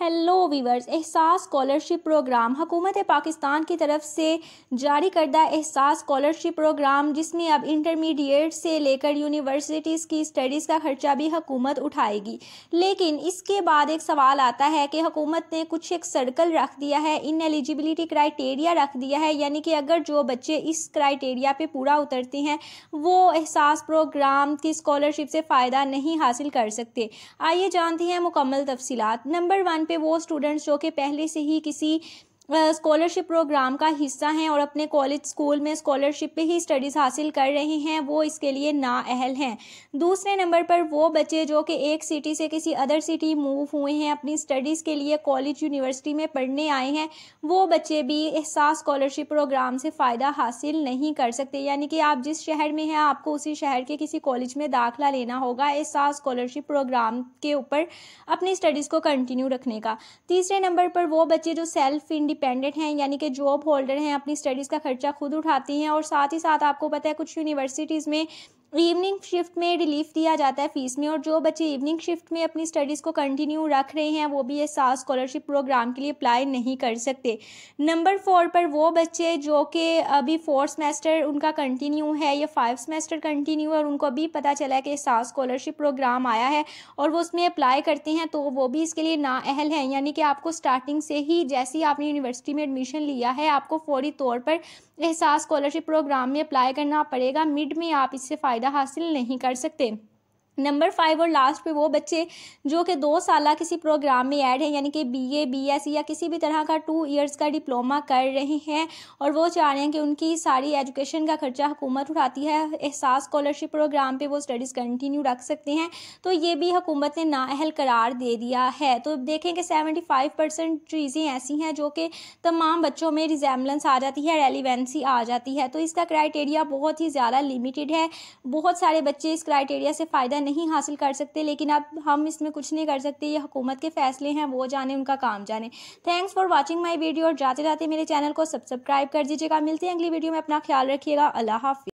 hello viewers Ehsaas scholarship program हुकूमत पाकिस्तान की तरफ से जारी करदा एहसास स्कॉलरशिप प्रोग्राम जिसमें अब इंटरमीडिएट से लेकर यूनिवर्सिटीज़ की स्टडीज़ का खर्चा भी हुकूमत उठाएगी लेकिन इसके बाद एक सवाल आता है कि हुकूमत ने कुछ एक सर्कल रख दिया है इन एलिजिबिलिटी क्राइटेरिया रख दिया है यानी कि अगर जो बच्चे इस क्राइटेरिया पर पूरा उतरते हैं वो एहसास प्रोग्राम की स्कॉलरशिप से फ़ायदा नहीं हासिल कर सकते आइए जानते हैं मुकम्मल तफसीत नंबर वन पे वो स्टूडेंट्स जो कि पहले से ही किसी स्कॉलरशिप प्रोग्राम का हिस्सा हैं और अपने कॉलेज स्कूल में स्कॉलरशिप पे ही स्टडीज़ हासिल कर रहे हैं वो इसके लिए नाअहल हैं दूसरे नंबर पर वो बच्चे जो कि एक सिटी से किसी अदर सिटी मूव हुए हैं अपनी स्टडीज़ के लिए कॉलेज यूनिवर्सिटी में पढ़ने आए हैं वो बच्चे भी एहसास स्कॉलरशिप प्रोग्राम से फ़ायदा हासिल नहीं कर सकते यानी कि आप जिस शहर में हैं आपको उसी शहर के किसी कॉलेज में दाखिला लेना होगा एहसास स्कॉलरशिप प्रोग्राम के ऊपर अपनी स्टडीज़ को कंटिन्यू रखने का तीसरे नंबर पर वो बच्चे जो सेल्फ इंडिपेंडेंट डिपेंडेंट हैं यानी कि जॉब होल्डर हैं अपनी स्टडीज़ का खर्चा खुद उठाती हैं और साथ ही साथ आपको पता है कुछ यूनिवर्सिटीज़ में इवनिंग शिफ्ट में रिलीफ दिया जाता है फ़ीस में और जो बच्चे इवनिंग शिफ्ट में अपनी स्टडीज़ को कंटिन्यू रख रहे हैं वो भी ये सास स्कॉलरशिप प्रोग्राम के लिए अप्लाई नहीं कर सकते नंबर फोर पर वो बच्चे जो कि अभी फोर्थ सेमेस्टर उनका कंटिन्यू है या फाइव सेमेस्टर कंटिन्यू है और उनको अभी पता चला है कि सास स्कॉलरशिप प्रोग्राम आया है और वो उसमें अप्लाई करते हैं तो वो भी इसके लिए नाअहल हैं यानी कि आपको स्टार्टिंग से ही जैसे ही आपने यूनिवर्सिटी में एडमिशन लिया है आपको फौरी तौर पर एहसास स्कॉलरशिप प्रोग्राम में अप्लाई करना पड़ेगा मिड में आप इससे फ़ायदा हासिल नहीं कर सकते नंबर फाइव और लास्ट पे वो बच्चे जो कि दो साल किसी प्रोग्राम में ऐड हैं यानी कि बीए बीएससी e या किसी भी तरह का टू इयर्स का डिप्लोमा कर रहे हैं और वो चाह रहे हैं कि उनकी सारी एजुकेशन का खर्चा हुकूमत उठाती है एहसास स्कॉलरशिप प्रोग्राम पे वो स्टडीज़ कंटिन्यू रख सकते हैं तो ये भी हुकूमत ने नाअहल करार दे दिया है तो देखें कि सेवेंटी फाइव परसेंट चीज़ें ऐसी हैं जो कि तमाम बच्चों में रिजेम्बलेंस आ जाती है रेलिवेंसी आ जाती है तो इसका क्राइटेरिया बहुत ही ज़्यादा लिमिटेड है बहुत सारे बच्चे इस क्राइटेरिया से फ़ायदा नहीं हासिल कर सकते लेकिन अब हम इसमें कुछ नहीं कर सकते ये हुकूमत के फैसले हैं वो जाने उनका काम जाने thanks for watching my video और जाते जाते मेरे चैनल को सब्सक्राइब कर दीजिएगा मिलते हैं अगली वीडियो में अपना ख्याल रखिएगा अल्लाह हाफि